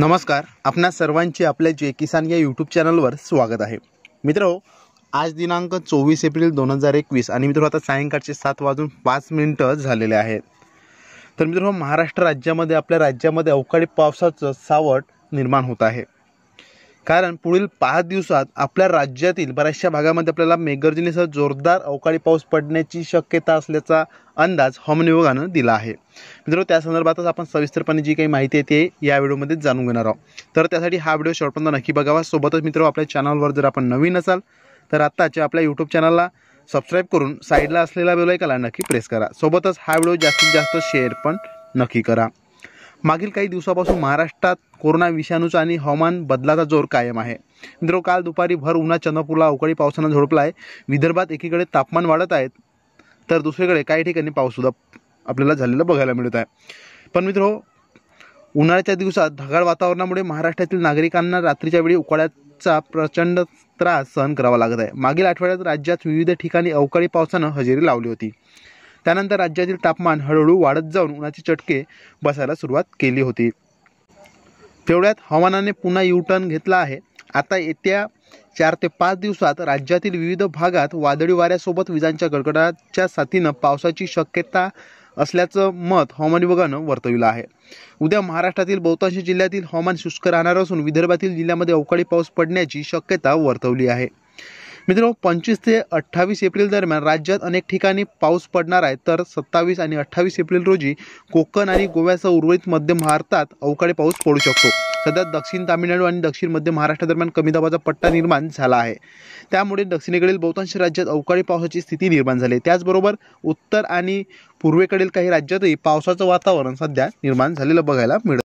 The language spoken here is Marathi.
नमस्कार आपणा सर्वांची आपल्या जे किसान या यूट्यूब चॅनलवर स्वागत आहे मित्रो आज दिनांक चोवीस एप्रिल दोन हजार एकवीस आणि मित्रो आता सायंकाळचे सात वाजून पाच मिनटं झालेले आहेत तर मित्रो महाराष्ट्र राज्यामध्ये आपल्या राज्यामध्ये अवकाळी पावसाचं सावट निर्माण होत आहे कारण पुढील पाच दिवसात आपल्या राज्यातील बऱ्याचशा भागामध्ये आपल्याला मेघगर्जनेसह जोरदार अवकाळी पाऊस पडण्याची शक्यता असल्याचा अंदाज हवामान विभागानं दिला आहे मित्रांनो त्या संदर्भातच आपण सविस्तरपणे जी काही माहिती आहे ती या व्हिडिओमध्ये जाणून घेणार आहोत तर त्यासाठी हा व्हिडिओ पण नक्की बघावा सोबतच मित्र आपल्या चॅनलवर जर आपण नवीन असाल तर आत्ताच्या आपल्या यूट्यूब चॅनलला सबस्क्राईब करून साईडला असलेला बेलायकाला नक्की प्रेस करा सोबतच हा व्हिडिओ जास्तीत जास्त शेअर पण नक्की करा मागील काही दिवसापासून महाराष्ट्रात कोरोना विषाणूचा आणि हवामान बदलाचा जोर कायम आहे मित्रो काल दुपारी भर उन्हा चंद्रपूरला अवकाळी पावसानं झोडपला आहे विदर्भात एकीकडे तापमान वाढत आहेत तर दुसरीकडे काही ठिकाणी पाऊससुद्धा आपल्याला झालेलं बघायला मिळत आहे पण मित्रो उन्हाळ्याच्या दिवसात ढगाळ वातावरणामुळे महाराष्ट्रातील नागरिकांना रात्रीच्या वेळी उकाळ्याचा प्रचंड त्रास सहन करावा लागत आहे मागील आठवड्यात राज्यात विविध ठिकाणी अवकाळी पावसानं हजेरी लावली होती त्यानंतर राज्यातील तापमान हळूहळू वाढत जाऊन उन्हाचे चटके बसायला सुरुवात केली होती तेवढ्यात हवामानाने पुन्हा युटर्न घेतला आहे आता येत्या चार ते पाच दिवसात राज्यातील विविध भागात वादळी वाऱ्यासोबत विजांच्या गडगडाच्या साथीनं पावसाची शक्यता असल्याचं मत हवामान विभागानं वर्तविलं आहे उद्या महाराष्ट्रातील बहुतांश जिल्ह्यातील हवामान शुष्क राहणार असून विदर्भातील जिल्ह्यामध्ये अवकाळी पाऊस पडण्याची शक्यता वर्तवली आहे मित्रांनो पंचवीस ते अठ्ठावीस एप्रिल दरम्यान राज्यात अनेक ठिकाणी पाऊस पडणार आहे तर सत्तावीस आणि अठ्ठावीस एप्रिल रोजी कोकण आणि गोव्यासह उर्वरित मध्य महाराष्ट्रात अवकाळी पाऊस पडू शकतो सध्या दक्षिण तामिळनाडू आणि दक्षिण मध्य महाराष्ट्रादरम्यान कमी दाबाचा पट्टा निर्माण झाला आहे त्यामुळे दक्षिणेकडील बहुतांश राज्यात अवकाळी पावसाची स्थिती निर्माण झाली त्याचबरोबर उत्तर आणि पूर्वेकडील काही राज्यातही पावसाचं वातावरण सध्या निर्माण झालेलं बघायला मिळतं